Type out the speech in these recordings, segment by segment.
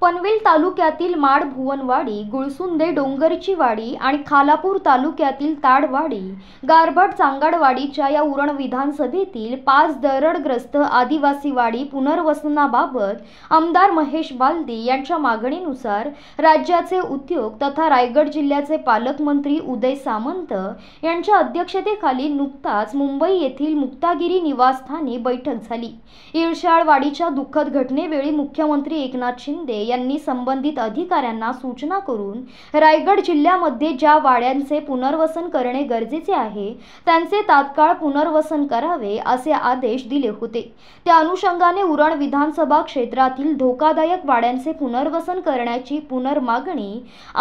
पनवेल तालुक्यातील माड भुवनवाडी गुळसुंदे डोंगरची वाडी आणि खालापूर तालुक्यातील ताडवाडी गारभट चांगाडवाडीच्या या उरण विधानसभेतील पाच दरडग्रस्त आदिवासी वाडी पुनर्वसनाबाबत आमदार महेश बालदी यांच्या मागणीनुसार राज्याचे उद्योग तथा रायगड जिल्ह्याचे पालकमंत्री उदय सामंत यांच्या अध्यक्षतेखाली नुकताच मुंबई येथील मुक्तागिरी निवासस्थानी बैठक झाली इरशाळवाडीच्या दुःखद घटनेवेळी मुख्यमंत्री एकनाथ शिंदे यांनी संबंधित अधिकाऱ्यांना सूचना करून रायगड जिल्ह्यामध्ये ज्या वाड्यांचे पुनर्वसन करणे गरजेचे आहे त्यांचे तात्काळ पुनर्वसन करावे असे आदेश दिले होते त्या अनुषंगाने उरण विधानसभा क्षेत्रातील धोकादायक वाड्यांचे पुनर्वसन करण्याची पुनर्मागणी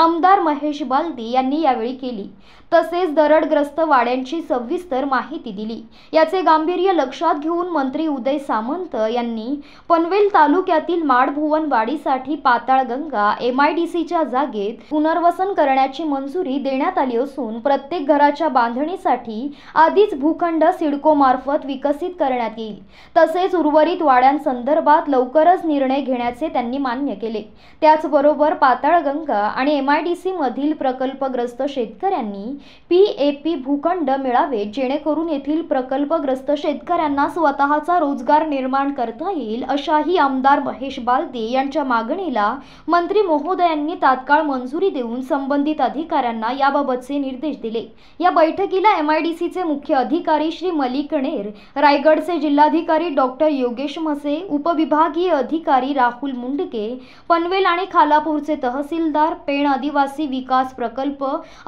आमदार महेश बालदी यांनी यावेळी केली तसेच दरडग्रस्त वाड्यांची सविस्तर माहिती दिली याचे गांभीर्य लक्षात घेऊन मंत्री उदय सामंत यांनी पनवेल तालुक्यातील माडभुवन वाडीसाठी पाताळगंगा एम आय डी सीच्या जागेत पुनर्वसन करण्याची मंजुरी देण्यात आली असून प्रत्येक घराच्या बांधणीसाठी आधीच भूखंड सिडको मार्फत विकसित करण्यात येईल तसेच उर्वरित वाड्यांसंदर्भात लवकरच निर्णय घेण्याचे त्यांनी मान्य केले त्याचबरोबर पाताळगंगा आणि एम आय डी सीमधील प्रकल्पग्रस्त शेतकऱ्यांनी पी ए पी भूखंड मिळावे जेणेकरून येथील प्रकल्पग्रस्त शेतकऱ्यांना स्वतःचा रोजगार निर्माण करता येईल अशाही आमदार महेश बालदे यांच्या मागणी मागणीला मंत्री महोदयांनी तात्काळ मंजुरी देऊन संबंधित अधिकाऱ्यांना याबाबतचे निर्देश दिले या बैठकीला एमआयडीसीचे मुख्य अधिकारी श्री मलिक नेर रायगडचे जिल्हाधिकारी डॉक्टर योगेश मसे उपविभागीय अधिकारी राहुल मुंडके पनवेल आणि खालापूरचे तहसीलदार पेण आदिवासी विकास प्रकल्प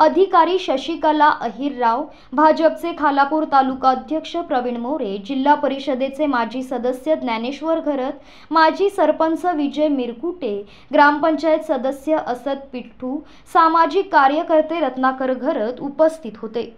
अधिकारी शशिकला अहिरराव भाजपचे खालापूर तालुका अध्यक्ष प्रवीण मोरे जिल्हा परिषदेचे माजी सदस्य ज्ञानेश्वर घरत माजी सरपंच विजय मिरकुट कुंटे ग्रामपंचायत सदस्य असत पिठ्ठू सामाजिक कार्यकर्ते रत्नाकर घरत उपस्थित होते